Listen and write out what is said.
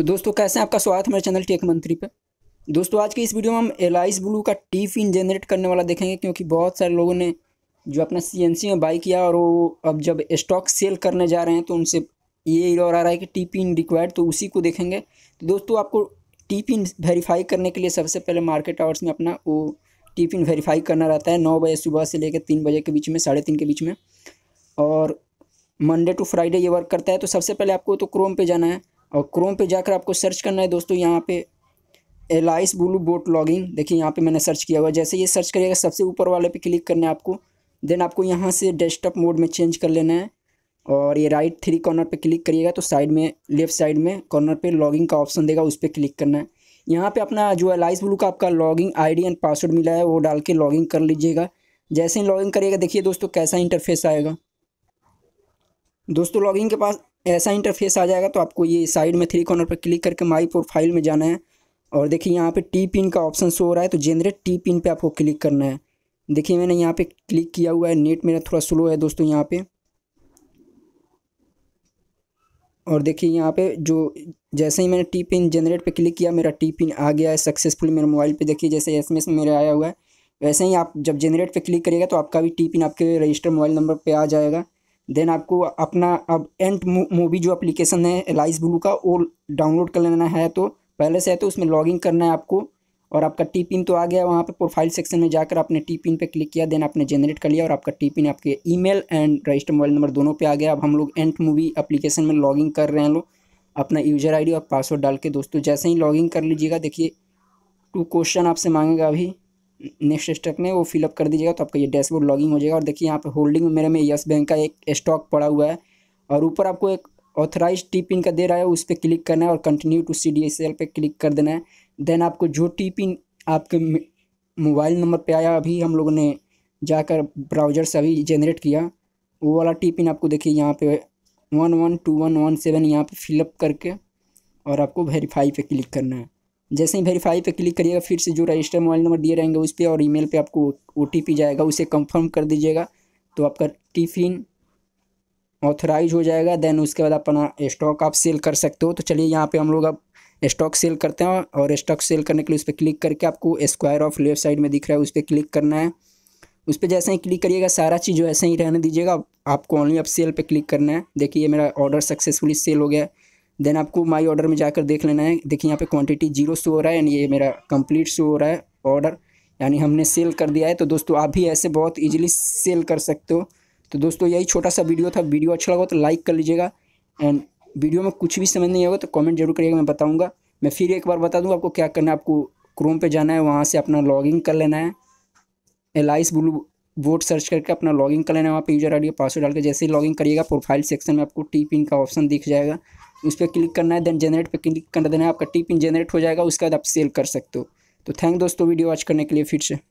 तो दोस्तों कैसे हैं आपका स्वागत हमारे चैनल टेक मंत्री पे दोस्तों आज के इस वीडियो में हम एलाइस ब्लू का टी फिन जनरेट करने वाला देखेंगे क्योंकि बहुत सारे लोगों ने जो अपना सी में बाई किया और वो अब जब स्टॉक सेल करने जा रहे हैं तो उनसे ये और आ रहा है कि टी पिन रिक्वायर्ड तो उसी को देखेंगे तो दोस्तों आपको टी पिन वेरीफाई करने के लिए सबसे पहले मार्केट आवर्स में अपना वो टी पिन वेरीफाई करना रहता है नौ बजे सुबह से लेकर तीन बजे के बीच में साढ़े तीन के बीच में और मंडे टू फ्राइडे ये वर्क करता है तो सबसे पहले आपको तो क्रोम पे जाना है और क्रोम पे जाकर आपको सर्च करना है दोस्तों यहाँ पे एलाइस ब्लू बोट लॉगिंग देखिए यहाँ पे मैंने सर्च किया हुआ जैसे ये सर्च करिएगा सबसे ऊपर वाले पे क्लिक करना है आपको देन आपको यहाँ से डेस्कटॉप मोड में चेंज कर लेना है और ये राइट थ्री कॉर्नर पर क्लिक करिएगा तो साइड में लेफ्ट साइड में कॉर्नर पर लॉगिंग का ऑप्शन देगा उस पर क्लिक करना है यहाँ पर अपना जो एलाइस ब्लू का आपका लॉगिंग आई एंड पासवर्ड मिला है वो डाल के लॉगिंग कर लीजिएगा जैसे ही लॉगिंग करिएगा देखिए दोस्तों कैसा इंटरफेस आएगा दोस्तों लॉगिंग के पास ऐसा इंटरफेस आ जाएगा तो आपको ये साइड में थ्री कॉर्नर पर क्लिक करके माई प्रोफाइल में जाना है और देखिए यहाँ पे टी पिन का ऑप्शन शो हो रहा है तो जनरेट टी पिन पे आपको क्लिक करना है देखिए मैंने यहाँ पे क्लिक किया हुआ है नेट मेरा थोड़ा स्लो है दोस्तों यहाँ पे और देखिए यहाँ पे जो जैसे ही मैंने टी पिन जनरेट पे क्लिक किया मेरा टी पिन आ गया है सक्सेसफुल मेरे मोबाइल पे देखिए जैसे एस में मेरा आया हुआ है वैसे ही आप जब जनरेट पे क्लिक करिएगा तो आपका भी टी पिन आपके रजिस्टर मोबाइल नंबर पर आ जाएगा देन आपको अपना अब एंट मूवी जो एप्लीकेशन है एलाइस ब्लू का वो डाउनलोड कर लेना है तो पहले से है तो उसमें लॉगिन करना है आपको और आपका टी पिन तो आ गया वहाँ पर प्रोफाइल सेक्शन में जाकर आपने टी पिन पर क्लिक किया देन आपने जनरेट कर लिया और आपका टी पिन आपके email and register mobile number दोनों पे आ गया अब हम लोग एंट मूवी एप्लीकेशन में लॉगिन कर रहे हैं लोग अपना यूजर आईडी और पासवर्ड डाल के दोस्तों जैसे ही लॉगिन कर लीजिएगा देखिए टू क्वेश्चन आपसे मांगेगा अभी नेक्स्ट स्टेप में वो फिलअप कर दीजिएगा तो आपका ये डैशबोर्ड लॉगिंग हो जाएगा और देखिए यहाँ पे होल्डिंग में मेरे में यस बैंक का एक स्टॉक पड़ा हुआ है और ऊपर आपको एक ऑथराइज टी पिन का दे रहा है उस पर क्लिक करना है और continue to C D S L पर क्लिक कर देना है देन आपको जो टी पिन आपके मोबाइल नंबर पर आया अभी हम लोगों ने जाकर ब्राउजर से अभी जनरेट किया वो वाला टी पिन आपको देखिए यहाँ पे one one two one one seven यहाँ पर फिलअप करके और आपको वेरीफाई पे क्लिक करना है जैसे ही वेरीफाई पे क्लिक करिएगा फिर से जो रजिस्टर मोबाइल नंबर दिए रहेंगे उस पर और ईमेल पे आपको ओ जाएगा उसे कंफर्म कर दीजिएगा तो आपका टिफिन ऑथराइज हो जाएगा देन उसके बाद अपना स्टॉक आप सेल कर सकते हो तो चलिए यहाँ पे हम लोग अब स्टॉक सेल करते हैं और स्टॉक सेल करने के लिए उस पर क्लिक करके आपको स्क्वायर ऑफ लेफ्ट साइड में दिख रहा है उस पर क्लिक करना है उस पर जैसे ही क्लिक करिएगा सारा चीज़ वैसे ही रहने दीजिएगा आपको ओनली अब सेल पर क्लिक करना है देखिए मेरा ऑर्डर सक्सेसफुली सेल हो गया देन आपको माई ऑर्डर में जाकर देख लेना है देखिए यहाँ पे क्वांटिटी जीरो शो हो रहा है यानी ये मेरा कंप्लीट शो हो रहा है ऑर्डर यानी हमने सेल कर दिया है तो दोस्तों आप भी ऐसे बहुत इजीली सेल कर सकते हो तो दोस्तों यही छोटा सा वीडियो था वीडियो अच्छा लगा तो लाइक कर लीजिएगा एंड वीडियो में कुछ भी समझ नहीं होगा तो कॉमेंट जरूर करिएगा मैं बताऊँगा मैं फिर एक बार बता दूँ आपको क्या करना है आपको क्रोम पर जाना है वहाँ से अपना लॉगिंग कर लेना है एलाइस ब्लू वोट सर्च करके अपना लॉगिन कर लेना है वहाँ पर यूजर आईडी पासवर्ड डाल के जैसे ही लॉगिन करिएगा प्रोफाइल सेक्शन में आपको टी पिन का ऑप्शन दिख जाएगा उस पर क्लिक करना है देन जनरेट पे क्लिक कर देना है आपका टी पिन जनरेट हो जाएगा उसके बाद आप सेल कर सकते हो तो थैंक दोस्तों वीडियो वॉच करने के लिए फिर से